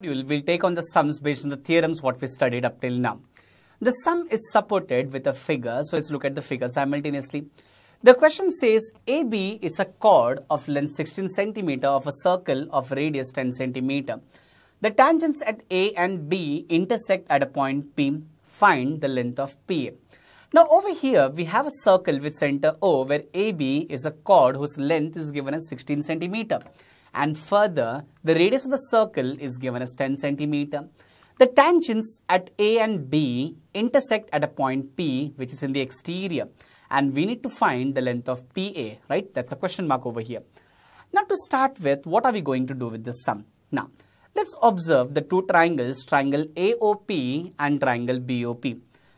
we will take on the sums based on the theorems what we studied up till now. The sum is supported with a figure. So let's look at the figure simultaneously. The question says AB is a chord of length 16 centimeter of a circle of radius 10 centimeter. The tangents at A and B intersect at a point P. Find the length of PA. Now over here we have a circle with center O where AB is a chord whose length is given as 16 centimeter. And further, the radius of the circle is given as 10 centimeter. The tangents at A and B intersect at a point P, which is in the exterior. And we need to find the length of PA, right? That's a question mark over here. Now, to start with, what are we going to do with this sum? Now, let's observe the two triangles, triangle AOP and triangle BOP.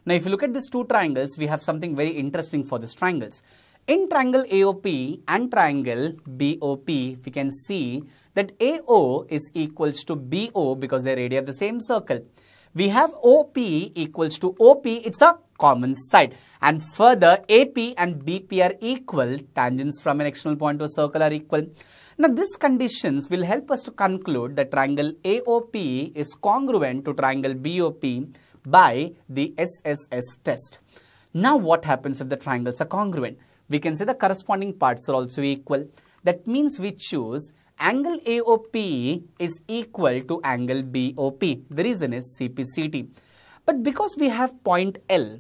Now, if you look at these two triangles, we have something very interesting for these triangles. In triangle AOP and triangle BOP, we can see that AO is equals to BO because they radiate the same circle. We have OP equals to OP, it's a common side. And further, AP and BP are equal, tangents from an external point to a circle are equal. Now, these conditions will help us to conclude that triangle AOP is congruent to triangle BOP by the SSS test. Now, what happens if the triangles are congruent? we can say the corresponding parts are also equal. That means we choose angle AOP is equal to angle BOP. The reason is CPCT. But because we have point L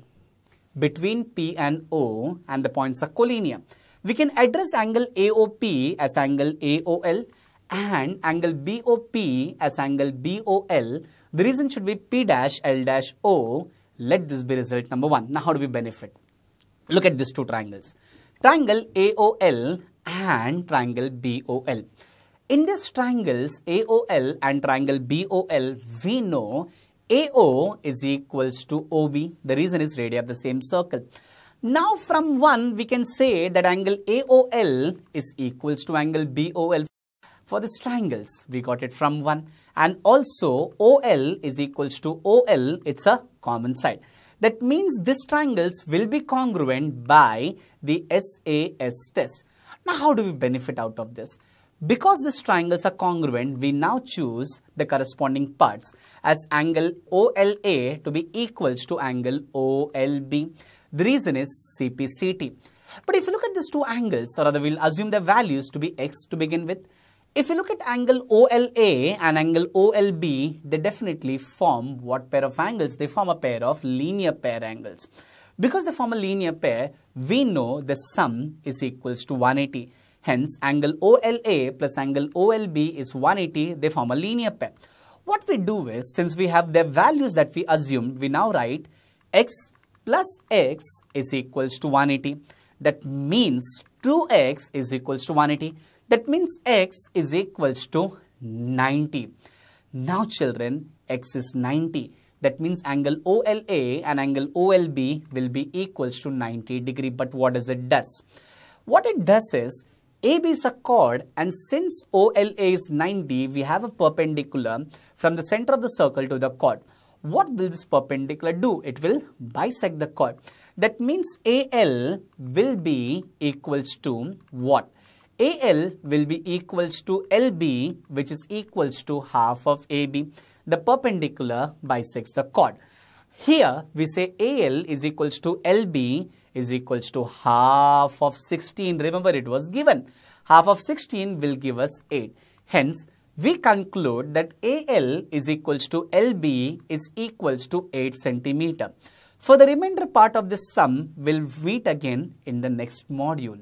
between P and O and the points are collinear, we can address angle AOP as angle AOL and angle BOP as angle BOL. The reason should be P dash L dash O. Let this be result number one. Now, how do we benefit? Look at these two triangles triangle AOL and triangle BOL. In these triangles AOL and triangle BOL, we know AO is equals to OB. The reason is radii of the same circle. Now from 1, we can say that angle AOL is equals to angle BOL. For these triangles, we got it from 1. And also OL is equals to OL, it's a common side. That means these triangles will be congruent by the SAS test. Now, how do we benefit out of this? Because these triangles are congruent, we now choose the corresponding parts as angle OLA to be equals to angle OLB. The reason is CPCT. But if you look at these two angles, or rather we'll assume their values to be x to begin with, if you look at angle OLA and angle OLB, they definitely form what pair of angles? They form a pair of linear pair angles. Because they form a linear pair, we know the sum is equals to 180. Hence, angle OLA plus angle OLB is 180, they form a linear pair. What we do is, since we have the values that we assumed, we now write x plus x is equals to 180. That means 2x is equals to 180. That means x is equals to 90. Now children, x is 90. That means angle OLA and angle OLB will be equals to 90 degree. But what does it does? What it does is, AB is a chord and since OLA is 90, we have a perpendicular from the center of the circle to the chord. What will this perpendicular do? It will bisect the chord. That means AL will be equals to what? AL will be equals to LB which is equals to half of AB. The perpendicular bisects the chord. Here we say AL is equals to LB is equals to half of 16. Remember it was given. Half of 16 will give us 8. Hence, we conclude that AL is equals to LB is equals to 8 centimeter. For the remainder part of this sum, we'll meet again in the next module.